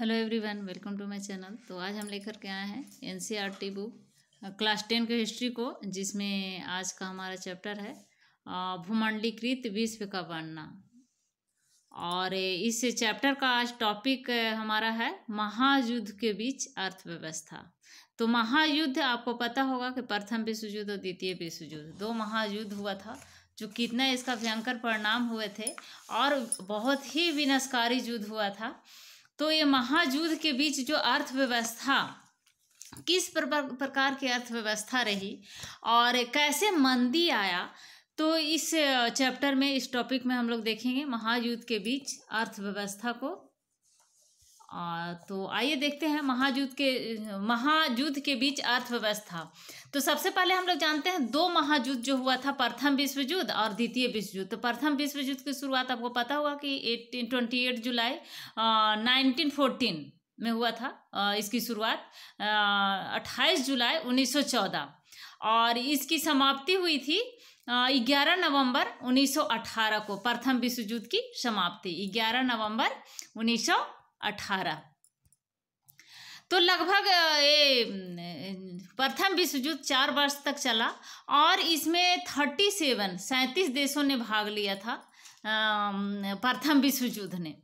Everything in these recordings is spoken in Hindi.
hello everyone welcome to my channel तो आज हम लेकर के आए हैं एनसीईआरटी बुक क्लास टेन के हिस्ट्री को जिसमें आज का हमारा चैप्टर है भूमंडलीकृत विश्व का बनना और इस चैप्टर का आज टॉपिक हमारा है महायुद्ध के बीच अर्थव्यवस्था तो महायुद्ध आपको पता होगा कि प्रथम विश्व युद्ध और द्वितीय विश्व युद्ध दो महायुद्ध हुआ था जो कितना इसका भयंकर परिणाम हुए थे और बहुत ही विनाशकारी युद्ध हुआ था तो ये महायुद्ध के बीच जो अर्थव्यवस्था किस प्रकार की अर्थव्यवस्था रही और कैसे मंदी आया तो इस चैप्टर में इस टॉपिक में हम लोग देखेंगे महायुद्ध के बीच अर्थव्यवस्था को तो आइए देखते हैं महायुद्ध के महायुद्ध के बीच अर्थव्यवस्था तो सबसे पहले हम लोग जानते हैं दो महायुद्ध जो हुआ था प्रथम विश्व युद्ध और द्वितीय विश्व युद्ध तो प्रथम विश्व युद्ध की शुरुआत आपको पता होगा कि eighteen twenty eight July nineteen fourteen में हुआ था इसकी शुरुआत अट्ठाईस जुलाई उन्नीस सौ चौदह और इसकी समाप्ति हुई थी 11 नवंबर 1918 को प्रथम विश्व युद्ध की समाप्ति 11 नवंबर 1918 तो लगभग ये प्रथम विश्व युद्ध चार वर्ष तक चला और इसमें थर्टी सेवन सैंतीस देशों ने भाग लिया था प्रथम विश्व युद्ध ने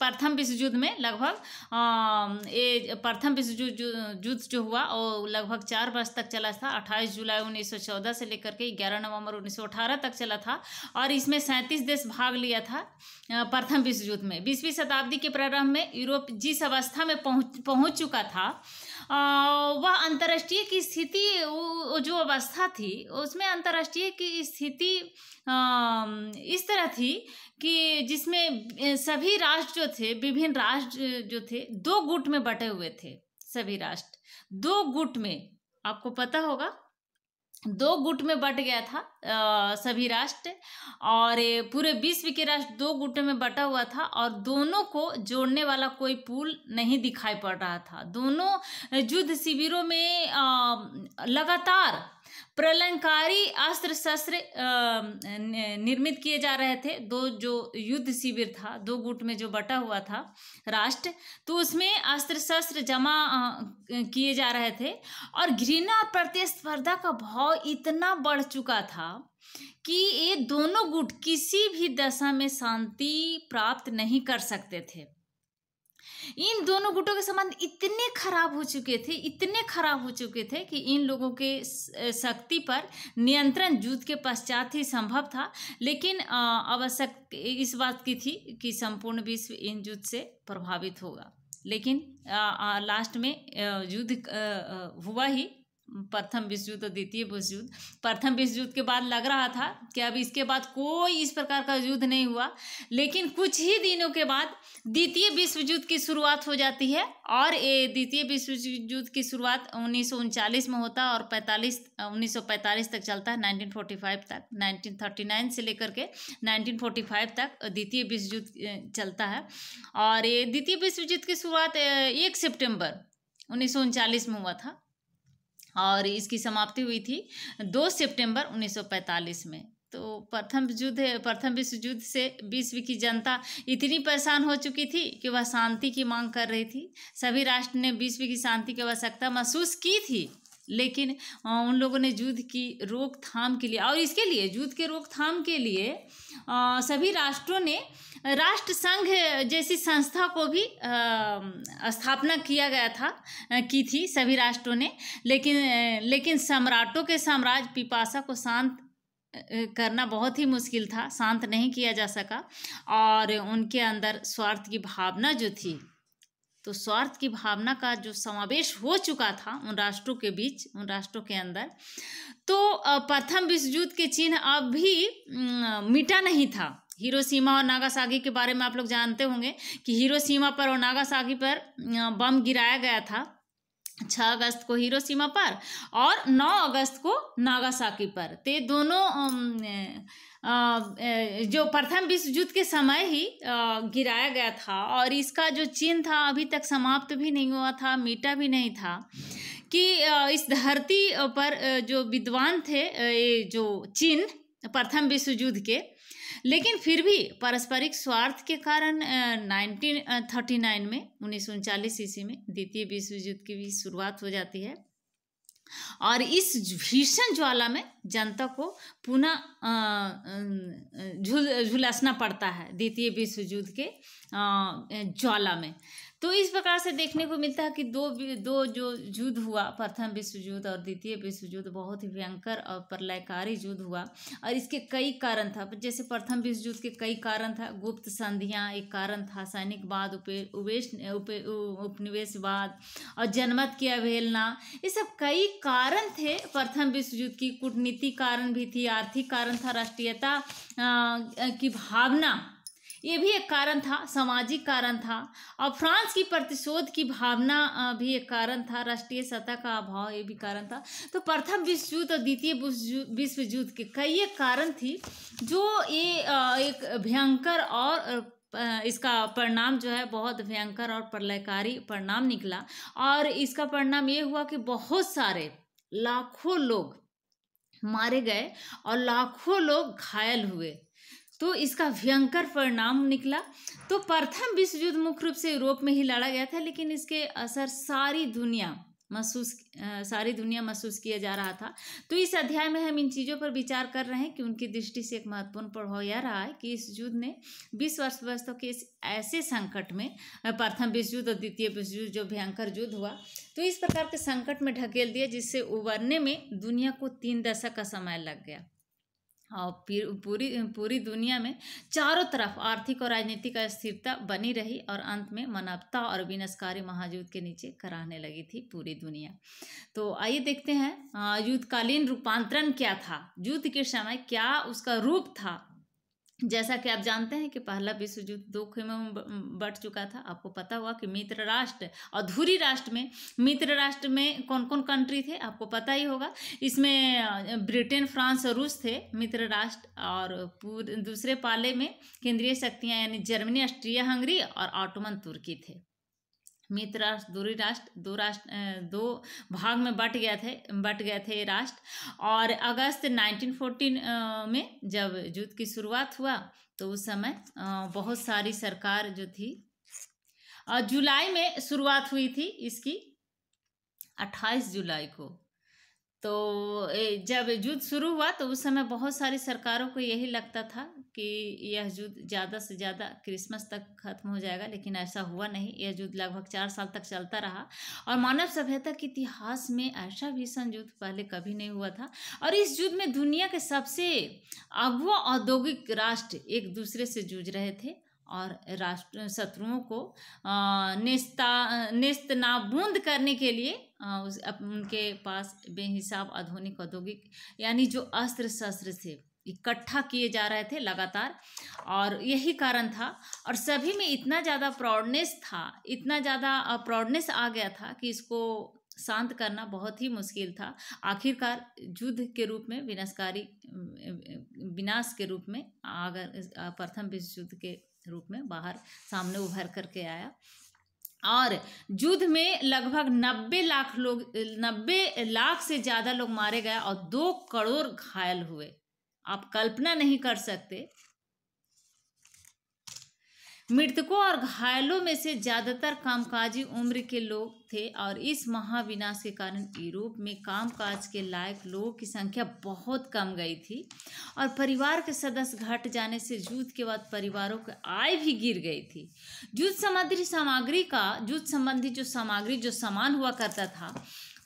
प्रथम विश्व युद्ध में लगभग ये प्रथम विश्व युद्ध जो हुआ और लगभग चार वर्ष तक चला था 28 जुलाई 1914 से लेकर के 11 नवंबर 1918 तक चला था और इसमें सैंतीस देश भाग लिया था प्रथम विश्व युद्ध में बीसवीं शताब्दी के प्रारंभ में यूरोप जिस अवस्था में पहुंच पहुंच चुका था वह अंतर्राष्ट्रीय की स्थिति जो अवस्था थी उसमें अंतर्राष्ट्रीय की स्थिति इस तरह थी कि जिसमें सभी राष्ट्र जो थे विभिन्न राष्ट्र जो थे दो गुट में बटे हुए थे सभी राष्ट्र दो गुट में आपको पता होगा दो गुट में बट गया था आ, सभी राष्ट्र और पूरे विश्व के राष्ट्र दो गुटों में बटा हुआ था और दोनों को जोड़ने वाला कोई पुल नहीं दिखाई पड़ रहा था दोनों युद्ध शिविरों में आ, लगातार प्रलंकारी अस्त्र शस्त्र निर्मित किए जा रहे थे दो जो युद्ध शिविर था दो गुट में जो बटा हुआ था राष्ट्र तो उसमें अस्त्र शस्त्र जमा किए जा रहे थे और घृणा प्रतिस्पर्धा का भाव इतना बढ़ चुका था कि ये दोनों गुट किसी भी दशा में शांति प्राप्त नहीं कर सकते थे इन दोनों गुटों के संबंध इतने खराब हो चुके थे इतने खराब हो चुके थे कि इन लोगों के शक्ति पर नियंत्रण युद्ध के पश्चात ही संभव था लेकिन आवश्यक इस बात की थी कि संपूर्ण विश्व इन युद्ध से प्रभावित होगा लेकिन आ, आ, लास्ट में युद्ध हुआ ही प्रथम युद्ध और द्वितीय विश्व युद्ध प्रथम विश्व युद्ध के बाद लग रहा था कि अब इसके बाद कोई इस प्रकार का युद्ध नहीं हुआ लेकिन कुछ ही दिनों के बाद द्वितीय विश्व युद्ध की शुरुआत हो जाती है और ये द्वितीय विश्व युद्ध की शुरुआत उन्नीस में होता है और पैंतालीस उन्नीस तक चलता है 1945 तक 1939 से लेकर के 1945 तक द्वितीय विश्व युद्ध चलता है और ये द्वितीय विश्व युद्ध की शुरुआत एक सितंबर उन्नीस में हुआ था और इसकी समाप्ति हुई थी 2 सितंबर 1945 में तो प्रथम युद्ध प्रथम विश्व युद्ध से विश्व की जनता इतनी परेशान हो चुकी थी कि वह शांति की मांग कर रही थी सभी राष्ट्र ने विश्व की शांति की आवश्यकता महसूस की थी लेकिन उन लोगों ने युद्ध की रोकथाम के लिए और इसके लिए युद्ध के रोकथाम के लिए सभी राष्ट्रों ने राष्ट्र संघ जैसी संस्था को भी स्थापना किया गया था की थी सभी राष्ट्रों ने लेकिन लेकिन सम्राटों के साम्राज्य पिपासा को शांत करना बहुत ही मुश्किल था शांत नहीं किया जा सका और उनके अंदर स्वार्थ की भावना जो थी तो स्वार्थ की भावना का जो समावेश हो चुका था उन राष्ट्रों के बीच उन राष्ट्रों के अंदर तो प्रथम विश्व युद्ध के चिन्ह अब भी मिटा नहीं था सीमा और नागासागी के बारे में आप लोग जानते होंगे कि सीमा पर और नागासागी पर बम गिराया गया था छः अगस्त को सीमा पर और नौ अगस्त को नागासाकी पर तो दोनों जो प्रथम विश्व युद्ध के समय ही गिराया गया था और इसका जो चिन्ह था अभी तक समाप्त भी नहीं हुआ था मीटा भी नहीं था कि इस धरती पर जो विद्वान थे ये जो चिन्ह प्रथम विश्व युद्ध के लेकिन फिर भी पारस्परिक स्वार्थ के कारण 1939 में उन्नीस ईस्वी में द्वितीय विश्व युद्ध की भी शुरुआत हो जाती है और इस भीषण ज्वाला में जनता को पुनः झुल जुल, झुलसना पड़ता है द्वितीय विश्व युद्ध के ज्वाला में तो इस प्रकार से देखने को मिलता है कि दो दो जो युद्ध हुआ प्रथम विश्व युद्ध और द्वितीय विश्व युद्ध बहुत ही भयंकर और प्रलयकारी युद्ध हुआ और इसके कई कारण था जैसे प्रथम विश्व युद्ध के कई कारण था गुप्त संधियाँ एक कारण था सैनिकवाद उपनिवेशवाद और जनमत की अवहेलना ये सब कई कारण थे प्रथम विश्व युद्ध की कूटनीति कारण भी थी आर्थिक कारण था राष्ट्रीयता की भावना ये भी एक कारण था सामाजिक कारण था और फ्रांस की प्रतिशोध की भावना भी एक कारण था राष्ट्रीय सत्ता का अभाव ये भी कारण था तो प्रथम विश्व युद्ध और द्वितीय विश्व युद्ध के कई एक कारण थी जो ये एक भयंकर और इसका परिणाम जो है बहुत भयंकर और प्रलयकारी परिणाम निकला और इसका परिणाम ये हुआ कि बहुत सारे लाखों लोग मारे गए और लाखों लोग घायल हुए तो इसका भयंकर परिणाम निकला तो प्रथम विश्व युद्ध मुख्य रूप से यूरोप में ही लड़ा गया था लेकिन इसके असर सारी दुनिया महसूस सारी दुनिया महसूस किया जा रहा था तो इस अध्याय में हम इन चीज़ों पर विचार कर रहे हैं कि उनकी दृष्टि से एक महत्वपूर्ण प्रभाव यह रहा है कि इस युद्ध ने विश्व अर्थव्यवस्था के इस ऐसे संकट में प्रथम विश्व युद्ध और द्वितीय विश्व युद्ध जो भयंकर युद्ध हुआ तो इस प्रकार के संकट में ढकेल दिया जिससे उबरने में दुनिया को तीन दशक का समय लग गया और पूरी पूरी दुनिया में चारों तरफ आर्थिक और राजनीतिक अस्थिरता बनी रही और अंत में मानवता और विनाशकारी महायुद्ध के नीचे कराने लगी थी पूरी दुनिया तो आइए देखते हैं युद्धकालीन रूपांतरण क्या था युद्ध के समय क्या उसका रूप था जैसा कि आप जानते हैं कि पहला विश्व युद्ध दो खेमों में बट चुका था आपको पता हुआ कि मित्र राष्ट्र और धुरी राष्ट्र में मित्र राष्ट्र में कौन कौन कंट्री थे आपको पता ही होगा इसमें ब्रिटेन फ्रांस और रूस थे मित्र राष्ट्र और दूसरे पाले में केंद्रीय शक्तियाँ यानी जर्मनी ऑस्ट्रिया हंगरी और ऑटोमन तुर्की थे मित्र राष्ट्र दूरी राष्ट्र दो राष्ट्र दो भाग में बट गया थे बट गए थे राष्ट्र और अगस्त 1914 में जब युद्ध की शुरुआत हुआ तो उस समय बहुत सारी सरकार जो थी जुलाई में शुरुआत हुई थी इसकी 28 जुलाई को तो जब युद्ध शुरू हुआ तो उस समय बहुत सारी सरकारों को यही लगता था कि यह युद्ध ज़्यादा से ज़्यादा क्रिसमस तक खत्म हो जाएगा लेकिन ऐसा हुआ नहीं यह युद्ध लगभग चार साल तक चलता रहा और मानव सभ्यता के इतिहास में ऐसा भीषण युद्ध पहले कभी नहीं हुआ था और इस युद्ध में दुनिया के सबसे अगुआ औद्योगिक राष्ट्र एक दूसरे से जूझ रहे थे और राष्ट्र शत्रुओं को नेस्ता नेस्त नाबूंद करने के लिए उस उनके पास बेहिसाब आधुनिक औद्योगिक यानी जो अस्त्र शस्त्र थे इकट्ठा किए जा रहे थे लगातार और यही कारण था और सभी में इतना ज़्यादा प्राउडनेस था इतना ज़्यादा प्राउडनेस आ गया था कि इसको शांत करना बहुत ही मुश्किल था आखिरकार युद्ध के रूप में विनाशकारी विनाश के रूप में अगर प्रथम विश्व युद्ध के रूप में बाहर सामने उभर करके आया और युद्ध में लगभग नब्बे लाख लोग नब्बे लाख से ज़्यादा लोग मारे गए और दो करोड़ घायल हुए आप कल्पना नहीं कर सकते मृतकों और घायलों में से ज़्यादातर कामकाजी उम्र के लोग थे और इस महाविनाश के कारण यूरोप में कामकाज के लायक लोगों की संख्या बहुत कम गई थी और परिवार के सदस्य घट जाने से जूत के बाद परिवारों की आय भी गिर गई थी जूत संबंधी सामग्री का जूत संबंधी जो सामग्री जो सामान हुआ करता था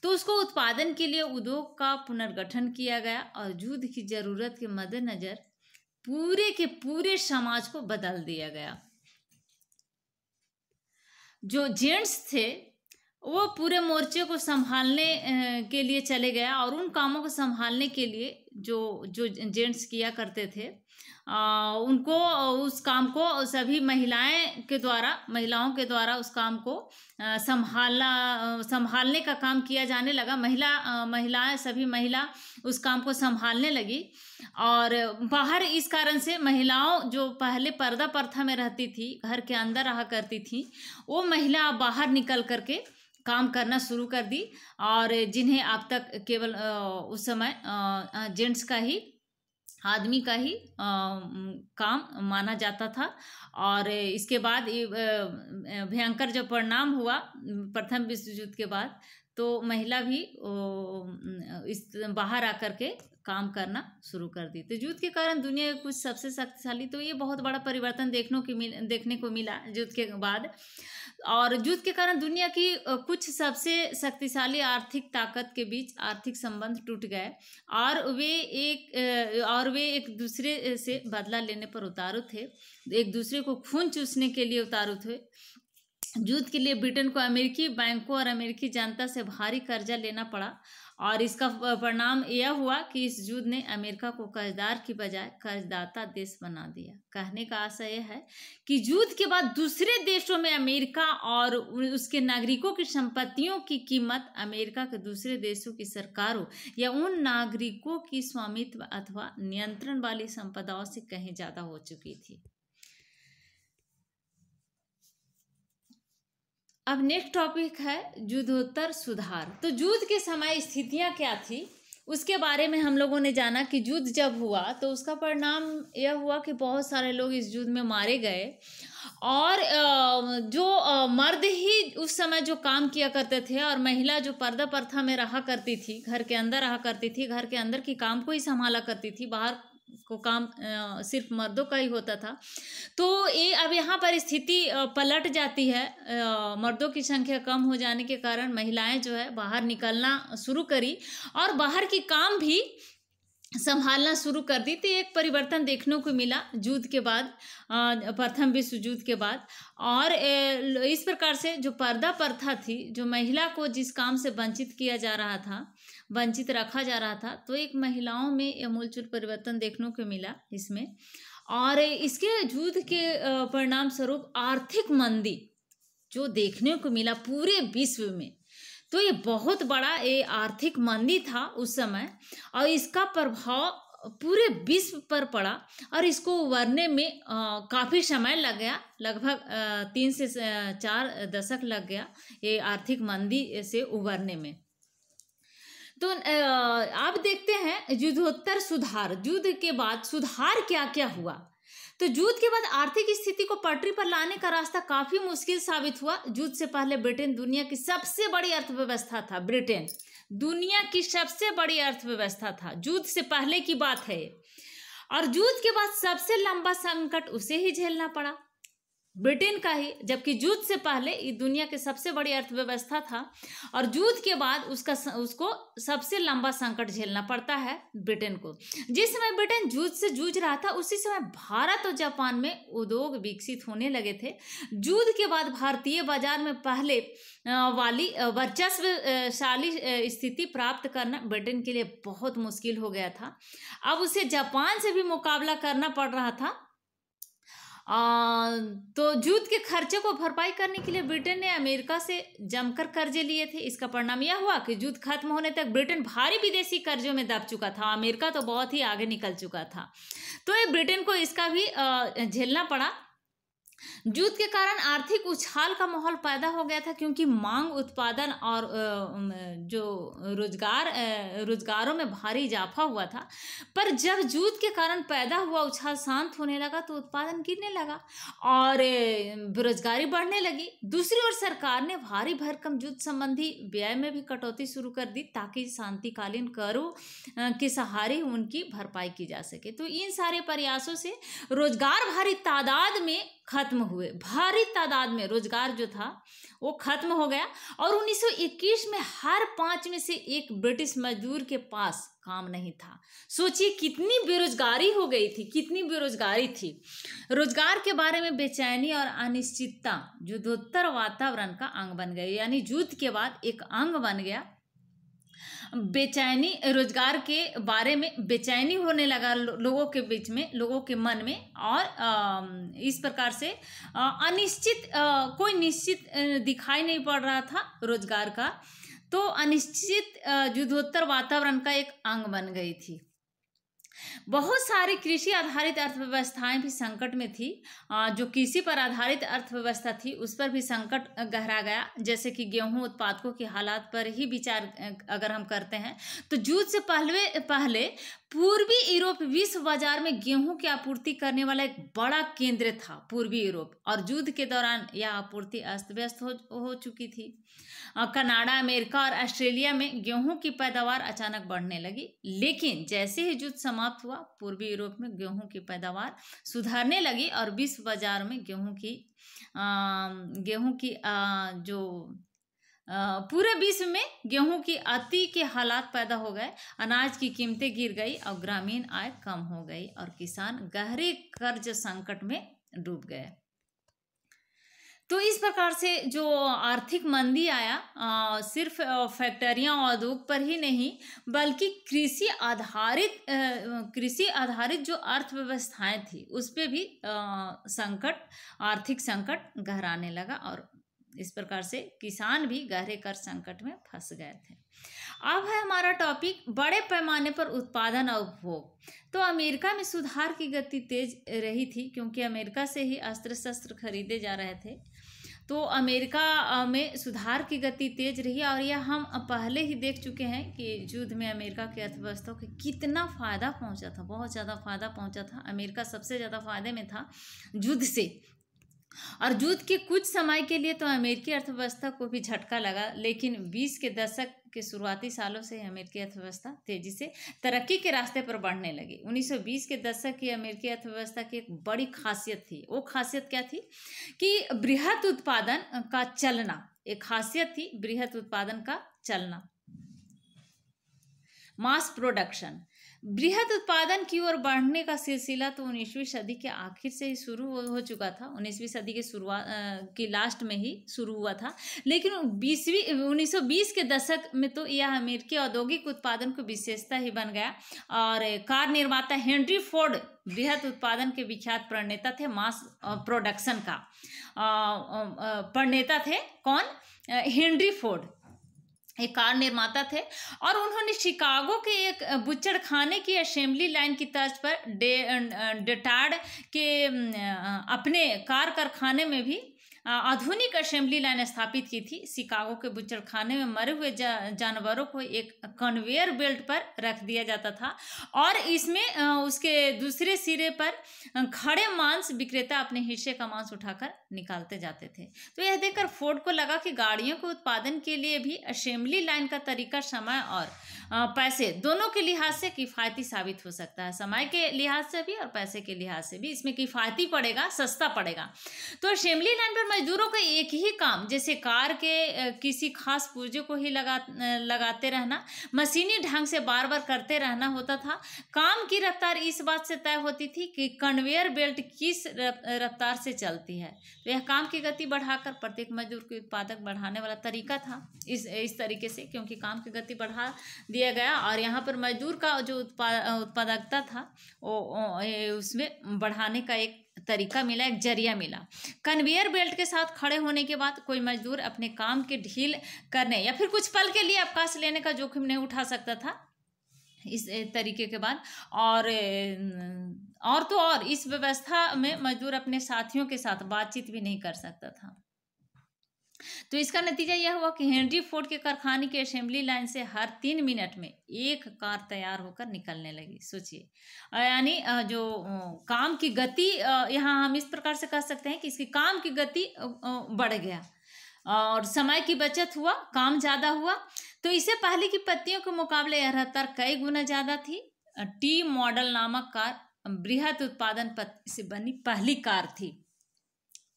तो उसको उत्पादन के लिए उद्योग का पुनर्गठन किया गया और युद्ध की ज़रूरत के मद्देनज़र पूरे के पूरे समाज को बदल दिया गया जो जेंट्स थे वो पूरे मोर्चे को संभालने के लिए चले गया और उन कामों को संभालने के लिए जो जो जेंट्स किया करते थे आ, उनको उस काम को सभी महिलाएं के द्वारा महिलाओं के द्वारा उस काम को संभालना संभालने का काम किया जाने लगा महिला महिलाएं सभी महिला उस काम को संभालने लगी और बाहर इस कारण से महिलाओं जो पहले पर्दा प्रथा में रहती थी घर के अंदर रहा करती थी वो महिला बाहर निकल करके काम करना शुरू कर दी और जिन्हें अब तक केवल उस समय जेंट्स का ही आदमी का ही आ, काम माना जाता था और इसके बाद भयंकर जब परिणाम हुआ प्रथम विश्व युद्ध के बाद तो महिला भी इस बाहर आकर के काम करना शुरू कर दी तो युद्ध के कारण दुनिया कुछ सबसे शक्तिशाली तो ये बहुत बड़ा परिवर्तन देखने की मिल देखने को मिला युद्ध के बाद और युद्ध के कारण दुनिया की कुछ सबसे शक्तिशाली आर्थिक ताकत के बीच आर्थिक संबंध टूट गए और वे एक और वे एक दूसरे से बदला लेने पर उतारू थे एक दूसरे को खून चूसने के लिए उतारू थे युद्ध के लिए ब्रिटेन को अमेरिकी बैंकों और अमेरिकी जनता से भारी कर्जा लेना पड़ा और इसका परिणाम यह हुआ कि इस युद्ध ने अमेरिका को कर्जदार की बजाय कर्जदाता देश बना दिया कहने का आशय यह है कि युद्ध के बाद दूसरे देशों में अमेरिका और उसके नागरिकों की संपत्तियों की कीमत अमेरिका के दूसरे देशों की सरकारों या उन नागरिकों की स्वामित्व अथवा नियंत्रण वाली संपदाओं से कहीं ज़्यादा हो चुकी थी अब नेक्स्ट टॉपिक है युद्धोत्तर सुधार तो युद्ध के समय स्थितियाँ क्या थी उसके बारे में हम लोगों ने जाना कि युद्ध जब हुआ तो उसका परिणाम यह हुआ कि बहुत सारे लोग इस युद्ध में मारे गए और जो मर्द ही उस समय जो काम किया करते थे और महिला जो पर्दा प्रथा में रहा करती थी घर के अंदर रहा करती थी घर के अंदर की काम को ही संभाला करती थी बाहर को काम आ, सिर्फ मर्दों का ही होता था तो ये अब यहाँ पर स्थिति पलट जाती है आ, मर्दों की संख्या कम हो जाने के कारण महिलाएं जो है बाहर निकलना शुरू करी और बाहर की काम भी संभालना शुरू कर दी तो एक परिवर्तन देखने को मिला युद्ध के बाद प्रथम विश्व युद्ध के बाद और इस प्रकार से जो पर्दा प्रथा थी जो महिला को जिस काम से वंचित किया जा रहा था वंचित रखा जा रहा था तो एक महिलाओं में अमूलचूल परिवर्तन देखने को मिला इसमें और इसके युद्ध के परिणाम स्वरूप आर्थिक मंदी जो देखने को मिला पूरे विश्व में तो ये बहुत बड़ा ये आर्थिक मंदी था उस समय और इसका प्रभाव पूरे विश्व पर पड़ा और इसको उभरने में काफ़ी समय लग गया लगभग तीन से चार दशक लग गया ये आर्थिक मंदी से उभरने में तो आप देखते हैं युद्धोत्तर सुधार युद्ध के बाद सुधार क्या क्या हुआ तो युद्ध के बाद आर्थिक स्थिति को पटरी पर लाने का रास्ता काफी मुश्किल साबित हुआ युद्ध से पहले ब्रिटेन दुनिया की सबसे बड़ी अर्थव्यवस्था था ब्रिटेन दुनिया की सबसे बड़ी अर्थव्यवस्था था युद्ध से पहले की बात है और युद्ध के बाद सबसे लंबा संकट उसे ही झेलना पड़ा ब्रिटेन का ही जबकि युद्ध से पहले ये दुनिया की सबसे बड़ी अर्थव्यवस्था था और युद्ध के बाद उसका उसको सबसे लंबा संकट झेलना पड़ता है ब्रिटेन को जिस समय ब्रिटेन युद्ध से जूझ रहा था उसी समय भारत और जापान में उद्योग विकसित होने लगे थे युद्ध के बाद भारतीय बाजार में पहले वाली वर्चस्वशाली स्थिति प्राप्त करना ब्रिटेन के लिए बहुत मुश्किल हो गया था अब उसे जापान से भी मुकाबला करना पड़ रहा था आ, अं, तो युद्ध के खर्चे को भरपाई करने के लिए ब्रिटेन ने अमेरिका से जमकर कर्जे लिए थे इसका परिणाम यह हुआ कि युद्ध खत्म होने तक ब्रिटेन भारी विदेशी कर्जों में दब चुका था अमेरिका तो बहुत ही आगे निकल चुका था तो ये ब्रिटेन को इसका भी अं, झेलना पड़ा जूत के कारण आर्थिक उछाल का माहौल पैदा हो गया था क्योंकि मांग उत्पादन और जो रोजगार रोजगारों में भारी इजाफा हुआ था पर जब जूत के कारण पैदा हुआ उछाल शांत होने लगा तो उत्पादन गिरने लगा और बेरोजगारी बढ़ने लगी दूसरी ओर सरकार ने भारी भरकम जूत संबंधी व्यय में भी कटौती शुरू कर दी ताकि शांतिकालीन करों के सहारे उनकी भरपाई की जा सके तो इन सारे प्रयासों से रोजगार भारी तादाद में खत्म हुए भारी तादाद में रोजगार जो था वो खत्म हो गया और 1921 में हर पाँच में से एक ब्रिटिश मजदूर के पास काम नहीं था सोचिए कितनी बेरोजगारी हो गई थी कितनी बेरोजगारी थी रोजगार के बारे में बेचैनी और अनिश्चितता युद्धोत्तर वातावरण का अंग बन गई यानी युद्ध के बाद एक अंग बन गया बेचैनी रोजगार के बारे में बेचैनी होने लगा लोगों के बीच में लोगों के मन में और इस प्रकार से अनिश्चित कोई निश्चित दिखाई नहीं पड़ रहा था रोजगार का तो अनिश्चित युद्धोत्तर वातावरण का एक अंग बन गई थी बहुत सारी कृषि आधारित अर्थव्यवस्थाएं भी संकट में थी जो कृषि पर आधारित अर्थव्यवस्था थी उस पर भी संकट गहरा गया जैसे कि गेहूं उत्पादकों के हालात पर ही विचार अगर हम करते हैं तो जूद से पहले पहले पूर्वी यूरोप विश्व बाजार में गेहूं की आपूर्ति करने वाला एक बड़ा केंद्र था पूर्वी यूरोप और युद्ध के दौरान यह आपूर्ति अस्त व्यस्त हो, हो चुकी थी कनाडा अमेरिका और ऑस्ट्रेलिया में गेहूं की पैदावार अचानक बढ़ने लगी लेकिन जैसे ही युद्ध समाप्त हुआ पूर्वी यूरोप में गेहूं की पैदावार सुधारने लगी और विश्व बाजार में गेहूं की गेहूं की आ, जो पूरे विश्व में गेहूं की अति के हालात पैदा हो गए अनाज की कीमतें गिर गई और ग्रामीण आय कम हो गई और किसान गहरे कर्ज संकट में डूब गए तो इस प्रकार से जो आर्थिक मंदी आया आ, सिर्फ फैक्ट्रियां और उद्योग पर ही नहीं बल्कि कृषि आधारित कृषि आधारित जो अर्थव्यवस्थाएं थी उस पर भी आ, संकट आर्थिक संकट गहराने लगा और इस प्रकार से किसान भी गहरे कर संकट में फंस गए थे अब है हमारा टॉपिक बड़े पैमाने पर उत्पादन और उपभोग तो अमेरिका में सुधार की गति तेज रही थी क्योंकि अमेरिका से ही अस्त्र शस्त्र खरीदे जा रहे थे तो अमेरिका में सुधार की गति तेज रही और यह हम पहले ही देख चुके हैं कि युद्ध में अमेरिका की अर्थव्यवस्था को कितना फ़ायदा पहुंचा था बहुत ज़्यादा फ़ायदा पहुंचा था अमेरिका सबसे ज़्यादा फ़ायदे में था युद्ध से और युद्ध के कुछ समय के लिए तो अमेरिकी अर्थव्यवस्था को भी झटका लगा लेकिन बीस के दशक के शुरुआती सालों से अमेरिकी अर्थव्यवस्था तेजी से तरक्की के रास्ते पर बढ़ने लगी 1920 के दशक की अमेरिकी अर्थव्यवस्था की एक बड़ी खासियत थी वो खासियत क्या थी कि बृहद उत्पादन का चलना एक खासियत थी बृहद उत्पादन का चलना मास प्रोडक्शन बृहद उत्पादन की ओर बढ़ने का सिलसिला तो उन्नीसवीं सदी के आखिर से ही शुरू हो चुका था उन्नीसवीं सदी के शुरुआत के लास्ट में ही शुरू हुआ था लेकिन बीसवीं बीस के दशक में तो यह अमेरिकी औद्योगिक उत्पादन को विशेषता ही बन गया और कार निर्माता हेनरी फोर्ड बृहद उत्पादन के विख्यात प्रणेता थे मास प्रोडक्शन का प्रणेता थे कौन हेनरी फोर्ड एक कार निर्माता थे और उन्होंने शिकागो के एक बुच्चड़खाने की असेंबली लाइन की तर्ज पर डे डेटाड के अपने कार कारखाने में भी आधुनिक असेंबली लाइन स्थापित की थी शिकागो के खाने में मरे हुए जा, जानवरों को एक कन्वेयर बेल्ट पर रख दिया जाता था और इसमें उसके दूसरे सिरे पर खड़े मांस विक्रेता अपने हिस्से का मांस उठाकर निकालते जाते थे तो यह देखकर फोर्ड को लगा कि गाड़ियों के उत्पादन के लिए भी असेंबली लाइन का तरीका समय और पैसे दोनों के लिहाज से किफ़ायती साबित हो सकता है समय के लिहाज से भी और पैसे के लिहाज से भी इसमें किफ़ायती पड़ेगा सस्ता पड़ेगा तो असेंबली लाइन पर मजदूरों का एक ही काम जैसे कार के किसी खास पुर्जे को ही लगा लगाते रहना मशीनी ढंग से बार बार करते रहना होता था काम की रफ्तार इस बात से तय होती थी कि कन्वेयर बेल्ट किस रफ्तार से चलती है तो यह काम की गति बढ़ाकर प्रत्येक मजदूर की उत्पादक बढ़ाने वाला तरीका था इस इस तरीके से क्योंकि काम की गति बढ़ा दिया गया और यहाँ पर मजदूर का जो उत्पाद उत्पादकता था वो उसमें बढ़ाने का एक तरीका मिला एक जरिया मिला कन्वेयर बेल्ट के साथ खड़े होने के बाद कोई मजदूर अपने काम के ढील करने या फिर कुछ पल के लिए अवकाश लेने का जोखिम नहीं उठा सकता था इस तरीके के बाद और और तो और इस व्यवस्था में मजदूर अपने साथियों के साथ बातचीत भी नहीं कर सकता था तो इसका नतीजा यह हुआ कि हेनरी फोर्ड के कारखाने की असेंबली लाइन से हर तीन मिनट में एक कार तैयार होकर निकलने लगी सोचिए यानी जो काम की गति यहाँ हम इस प्रकार से कह सकते हैं कि इसकी काम की गति बढ़ गया और समय की बचत हुआ काम ज़्यादा हुआ तो इससे पहले की पत्तियों के मुकाबले यह रफ्तार कई गुना ज़्यादा थी टी मॉडल नामक कार बृहद उत्पादन पत्ती से बनी पहली कार थी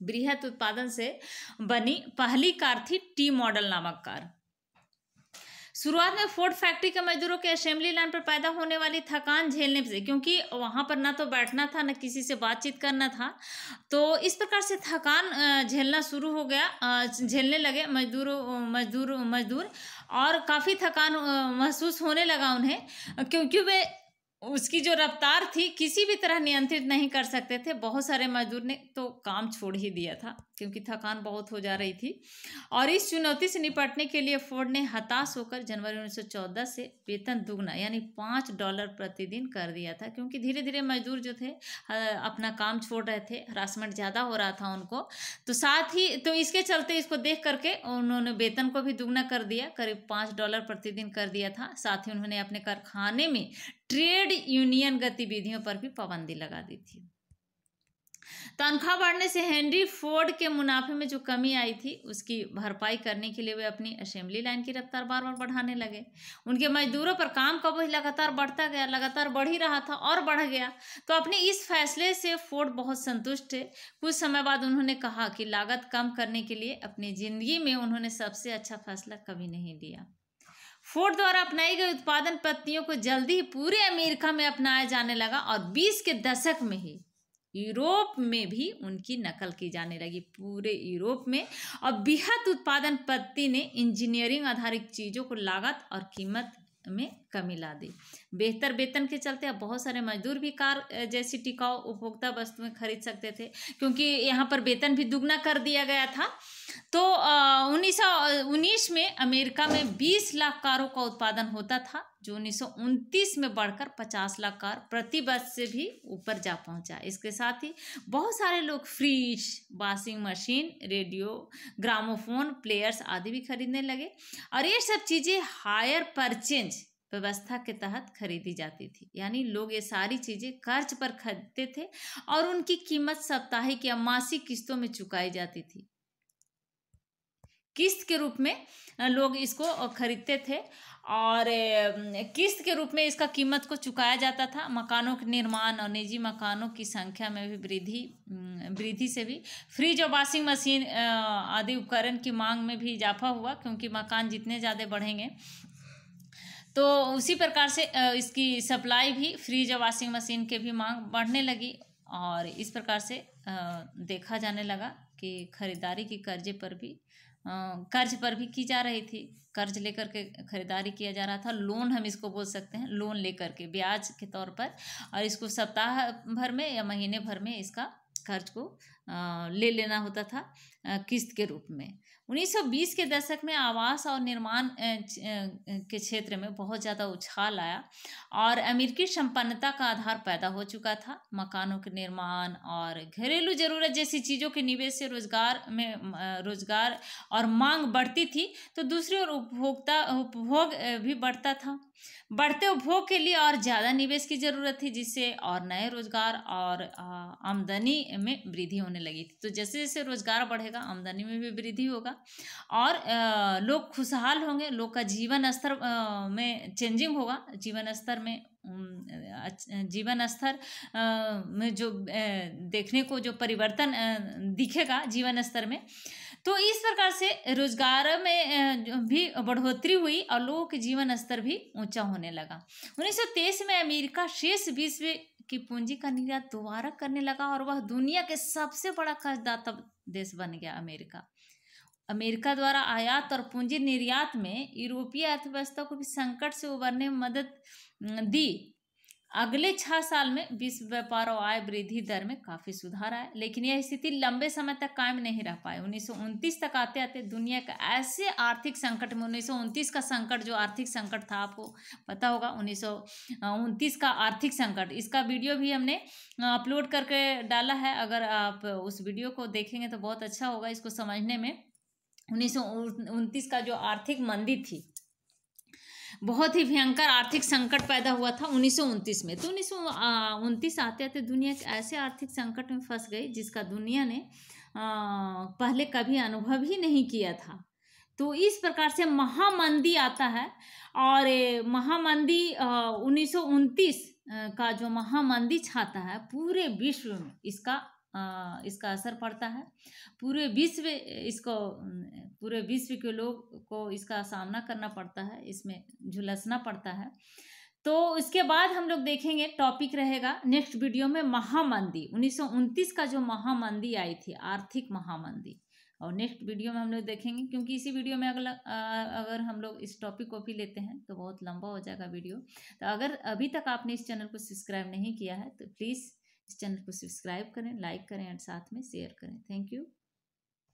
बृहत उत्पादन से बनी पहली कार थी टी मॉडल नामक कार शुरुआत में फोर्ड फैक्ट्री के मजदूरों के असेंबली लाइन पर पैदा होने वाली थकान झेलने से क्योंकि वहाँ पर ना तो बैठना था ना किसी से बातचीत करना था तो इस प्रकार से थकान झेलना शुरू हो गया झेलने लगे मजदूरों मजदूर मजदूर और काफ़ी थकान महसूस होने लगा उन्हें क्योंकि वे उसकी जो रफ्तार थी किसी भी तरह नियंत्रित नहीं कर सकते थे बहुत सारे मजदूर ने तो काम छोड़ ही दिया था क्योंकि थकान बहुत हो जा रही थी और इस चुनौती से निपटने के लिए फोर्ड ने हताश होकर जनवरी 1914 से वेतन दुगना यानी पाँच डॉलर प्रतिदिन कर दिया था क्योंकि धीरे धीरे मजदूर जो थे अपना काम छोड़ रहे थे हरासमेंट ज़्यादा हो रहा था उनको तो साथ ही तो इसके चलते इसको देख करके उन्होंने वेतन को भी दुगना कर दिया करीब पाँच डॉलर प्रतिदिन कर दिया था साथ ही उन्होंने अपने कारखाने में ट्रेड यूनियन गतिविधियों पर भी पाबंदी लगा दी थी तनख्वाह बढ़ने से हेनरी फोर्ड के मुनाफे में जो कमी आई थी उसकी भरपाई करने के लिए वे अपनी असेंबली लाइन की रफ्तार बार बार बढ़ाने लगे उनके मजदूरों पर काम का बोझ लगातार बढ़ता गया लगातार बढ़ ही रहा था और बढ़ गया तो अपने इस फैसले से फोर्ड बहुत संतुष्ट थे कुछ समय बाद उन्होंने कहा कि लागत कम करने के लिए अपनी ज़िंदगी में उन्होंने सबसे अच्छा फैसला कभी नहीं लिया फोर्ड द्वारा अपनाई गई उत्पादन पत्तियों को जल्दी ही पूरे अमेरिका में अपनाया जाने लगा और 20 के दशक में ही यूरोप में भी उनकी नकल की जाने लगी पूरे यूरोप में और बेहद उत्पादन पद्धति ने इंजीनियरिंग आधारित चीज़ों को लागत और कीमत में कमी ला दी बेहतर वेतन के चलते अब बहुत सारे मजदूर भी कार जैसी टिकाऊ उपभोक्ता वस्तुएं खरीद सकते थे क्योंकि यहाँ पर वेतन भी दुगना कर दिया गया था तो उन्नीस उन्नीस में अमेरिका में 20 लाख कारों का उत्पादन होता था जो उन्नीस में बढ़कर 50 लाख कार प्रति बस से भी ऊपर जा पहुंचा इसके साथ ही बहुत सारे लोग fridge washing machine radio gramophone players आदि भी खरीदने लगे और ये सब चीज़ें हायर परचेंज व्यवस्था के तहत खरीदी जाती थी यानी लोग ये सारी चीज़ें कर्ज पर खरीदते थे और उनकी कीमत साप्ताहिक या मासिक किस्तों में चुकाई जाती थी किस्त के रूप में लोग इसको खरीदते थे और किस्त के रूप में इसका कीमत को चुकाया जाता था मकानों के निर्माण और निजी मकानों की संख्या में भी वृद्धि वृद्धि से भी फ्रिज और वॉशिंग मशीन आदि उपकरण की मांग में भी इजाफा हुआ क्योंकि मकान जितने ज़्यादा बढ़ेंगे तो उसी प्रकार से इसकी सप्लाई भी फ्रिज और वाशिंग मशीन के भी मांग बढ़ने लगी और इस प्रकार से देखा जाने लगा कि खरीदारी की कर्जे पर भी कर्ज पर भी की जा रही थी कर्ज लेकर के खरीदारी किया जा रहा था लोन हम इसको बोल सकते हैं लोन लेकर के ब्याज के तौर पर और इसको सप्ताह भर में या महीने भर में इसका कर्ज को ले लेना होता था किस्त के रूप में 1920 के दशक में आवास और निर्माण के क्षेत्र में बहुत ज़्यादा उछाल आया और अमेरिकी संपन्नता का आधार पैदा हो चुका था मकानों के निर्माण और घरेलू ज़रूरत जैसी चीज़ों के निवेश से रोजगार में रोजगार और मांग बढ़ती थी तो दूसरी ओर उपभोक्ता उपभोग भी बढ़ता था बढ़ते उपभोग के लिए और ज़्यादा निवेश की ज़रूरत थी जिससे और नए रोजगार और आमदनी में वृद्धि होने लगी थी तो जैसे जैसे रोजगार बढ़ेगा आमदनी में भी वृद्धि होगा होगा और लोग खुशहाल होंगे लोग का जीवन स्तर में चेंजिंग होगा जीवन स्तर में जीवन स्तर में जो देखने को जो परिवर्तन दिखेगा जीवन स्तर में तो इस प्रकार से रोजगार में भी बढ़ोतरी हुई और लोगों के जीवन स्तर भी ऊंचा होने लगा 1923 में अमेरिका शेष विश्व की पूंजी का निर्यात दोबारा करने लगा और वह दुनिया के सबसे बड़ा कर्जदाता देश बन गया अमेरिका अमेरिका द्वारा आयात और पूंजी निर्यात में यूरोपीय अर्थव्यवस्था को भी संकट से उबरने में मदद दी अगले छह साल में विश्व व्यापार और आय वृद्धि दर में काफी सुधार आया लेकिन यह स्थिति लंबे समय तक कायम नहीं रह पाई उन्नीस तक आते आते दुनिया का ऐसे आर्थिक संकट में उन्नीस का संकट जो आर्थिक संकट था आपको पता होगा उन्नीस का आर्थिक संकट इसका वीडियो भी हमने अपलोड करके डाला है अगर आप उस वीडियो को देखेंगे तो बहुत अच्छा होगा इसको समझने में उन्नीस का जो आर्थिक मंदी थी बहुत ही भयंकर आर्थिक संकट पैदा हुआ था उन्नीस में तो उन्नीस आते आते दुनिया के ऐसे आर्थिक संकट में फंस गई जिसका दुनिया ने पहले कभी अनुभव ही नहीं किया था तो इस प्रकार से महामंदी आता है और महामंदी उन्नीस का जो महामंदी छाता है पूरे विश्व में इसका इसका असर पड़ता है पूरे विश्व इसको पूरे विश्व के लोग को इसका सामना करना पड़ता है इसमें झुलसना पड़ता है तो इसके बाद हम लोग देखेंगे टॉपिक रहेगा नेक्स्ट वीडियो में महामंदी उन्नीस का जो महामंदी आई थी आर्थिक महामंदी और नेक्स्ट वीडियो में हम लोग देखेंगे क्योंकि इसी वीडियो में अगला अगर हम लोग इस टॉपिक को भी लेते हैं तो बहुत लंबा हो जाएगा वीडियो तो अगर अभी तक आपने इस चैनल को सब्सक्राइब नहीं किया है तो प्लीज़ इस चैनल को सब्सक्राइब करें लाइक करें एंड साथ में शेयर करें थैंक यू